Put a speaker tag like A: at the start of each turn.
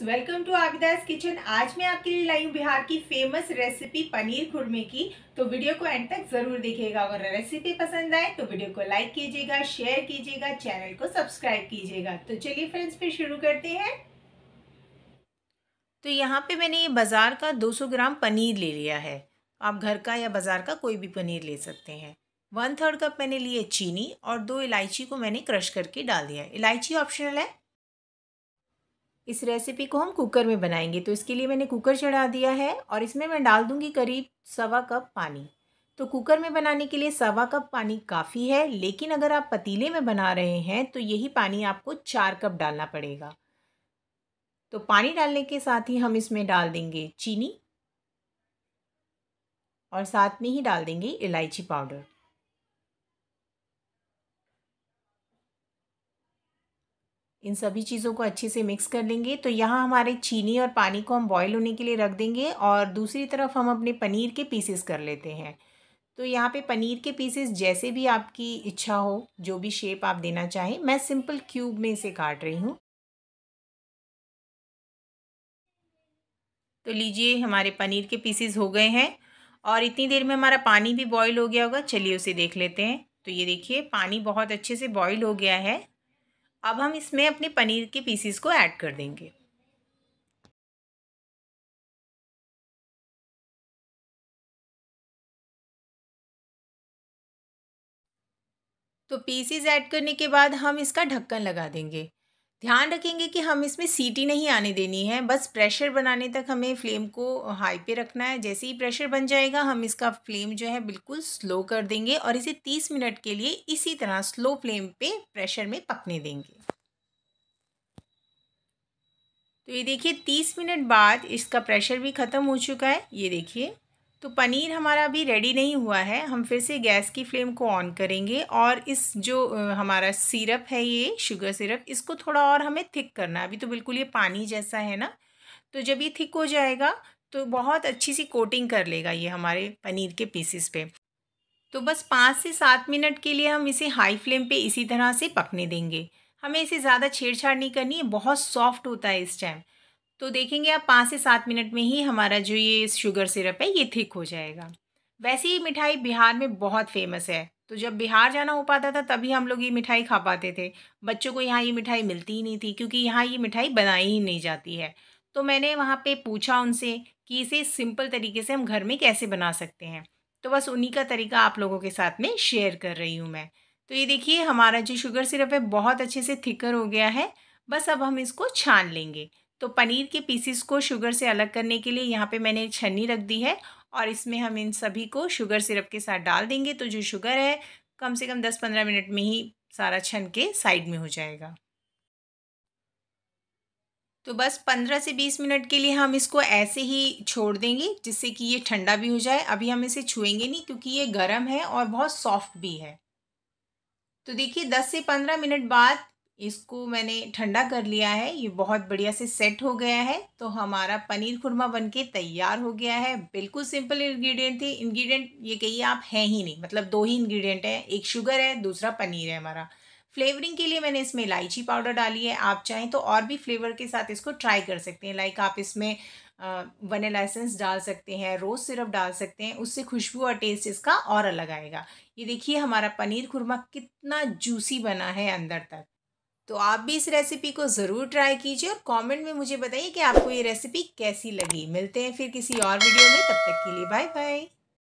A: friends welcome to Abida's kitchen आज मैं आपके लिए लाई हूँ बिहार की फेमस रेसिपी पनीर खुरमे की तो वीडियो को एंड तक ज़रूर देखिएगा अगर रेसिपी पसंद आए तो वीडियो को लाइक कीजिएगा शेयर कीजिएगा चैनल को सब्सक्राइब कीजिएगा तो चलिए फ्रेंड्स फिर शुरू करते हैं तो यहाँ पे मैंने ये बाज़ार का दो ग्राम पनीर ले लिया है आप घर का या बाज़ार का कोई भी पनीर ले सकते हैं वन थर्ड कप मैंने लिए चीनी और दो इलायची को मैंने क्रश करके डाल दिया इलायची ऑप्शनल है इस रेसिपी को हम कुकर में बनाएंगे तो इसके लिए मैंने कुकर चढ़ा दिया है और इसमें मैं डाल दूंगी करीब सवा कप पानी तो कुकर में बनाने के लिए सवा कप पानी काफ़ी है लेकिन अगर आप पतीले में बना रहे हैं तो यही पानी आपको चार कप डालना पड़ेगा तो पानी डालने के साथ ही हम इसमें डाल देंगे चीनी और साथ में ही डाल देंगे इलायची पाउडर इन सभी चीज़ों को अच्छे से मिक्स कर लेंगे तो यहाँ हमारे चीनी और पानी को हम बॉईल होने के लिए रख देंगे और दूसरी तरफ हम अपने पनीर के पीसेस कर लेते हैं तो यहाँ पे पनीर के पीसेस जैसे भी आपकी इच्छा हो जो भी शेप आप देना चाहें मैं सिंपल क्यूब में इसे काट रही हूँ तो लीजिए हमारे पनीर के पीसेस हो गए हैं और इतनी देर में हमारा पानी भी बॉयल हो गया होगा चलिए उसे देख लेते हैं तो ये देखिए पानी बहुत अच्छे से बॉयल हो गया है अब हम इसमें अपने पनीर के पीसीस को ऐड कर देंगे तो पीसीस ऐड करने के बाद हम इसका ढक्कन लगा देंगे ध्यान रखेंगे कि हम इसमें सीटी नहीं आने देनी है बस प्रेशर बनाने तक हमें फ्लेम को हाई पे रखना है जैसे ही प्रेशर बन जाएगा हम इसका फ्लेम जो है बिल्कुल स्लो कर देंगे और इसे तीस मिनट के लिए इसी तरह स्लो फ्लेम पे प्रेशर में पकने देंगे तो ये देखिए तीस मिनट बाद इसका प्रेशर भी ख़त्म हो चुका है ये देखिए तो पनीर हमारा अभी रेडी नहीं हुआ है हम फिर से गैस की फ्लेम को ऑन करेंगे और इस जो हमारा सिरप है ये शुगर सिरप इसको थोड़ा और हमें थिक करना अभी तो बिल्कुल ये पानी जैसा है ना तो जब ये थिक हो जाएगा तो बहुत अच्छी सी कोटिंग कर लेगा ये हमारे पनीर के पीसेस पे तो बस पाँच से सात मिनट के लिए हम इसे हाई फ्लेम पर इसी तरह से पकने देंगे हमें इसे ज़्यादा छेड़छाड़ नहीं करनी है बहुत सॉफ्ट होता है इस टाइम तो देखेंगे आप पाँच से सात मिनट में ही हमारा जो ये शुगर सिरप है ये थिक हो जाएगा वैसे ये मिठाई बिहार में बहुत फेमस है तो जब बिहार जाना हो पाता था तभी हम लोग ये मिठाई खा पाते थे बच्चों को यहाँ ये मिठाई मिलती ही नहीं थी क्योंकि यहाँ ये मिठाई बनाई ही नहीं जाती है तो मैंने वहाँ पे पूछा उनसे कि इसे सिंपल तरीके से हम घर में कैसे बना सकते हैं तो बस उन्हीं का तरीका आप लोगों के साथ में शेयर कर रही हूँ मैं तो ये देखिए हमारा जो शुगर सिरप है बहुत अच्छे से थिकर हो गया है बस अब हम इसको छान लेंगे तो पनीर के पीसीस को शुगर से अलग करने के लिए यहाँ पे मैंने छन्नी रख दी है और इसमें हम इन सभी को शुगर सिरप के साथ डाल देंगे तो जो शुगर है कम से कम दस पंद्रह मिनट में ही सारा छन के साइड में हो जाएगा तो बस पंद्रह से बीस मिनट के लिए हम इसको ऐसे ही छोड़ देंगे जिससे कि ये ठंडा भी हो जाए अभी हम इसे छुएंगे नहीं क्योंकि ये गर्म है और बहुत सॉफ्ट भी है तो देखिए दस से पंद्रह मिनट बाद इसको मैंने ठंडा कर लिया है ये बहुत बढ़िया से सेट हो गया है तो हमारा पनीर खुरमा बनके तैयार हो गया है बिल्कुल सिंपल इंग्रेडिएंट थे इंग्रेडिएंट ये कहिए आप हैं ही नहीं मतलब दो ही इंग्रेडिएंट हैं एक शुगर है दूसरा पनीर है हमारा फ्लेवरिंग के लिए मैंने इसमें इलायची पाउडर डाली है आप चाहें तो और भी फ्लेवर के साथ इसको ट्राई कर सकते हैं लाइक आप इसमें वनीला एसेंस डाल सकते हैं रोज़ सिरप डाल सकते हैं उससे खुशबू और टेस्ट इसका और अलग आएगा ये देखिए हमारा पनीर खुरमा कितना जूसी बना है अंदर तक तो आप भी इस रेसिपी को ज़रूर ट्राई कीजिए और कमेंट में मुझे बताइए कि आपको ये रेसिपी कैसी लगी मिलते हैं फिर किसी और वीडियो में तब तक के लिए बाय बाय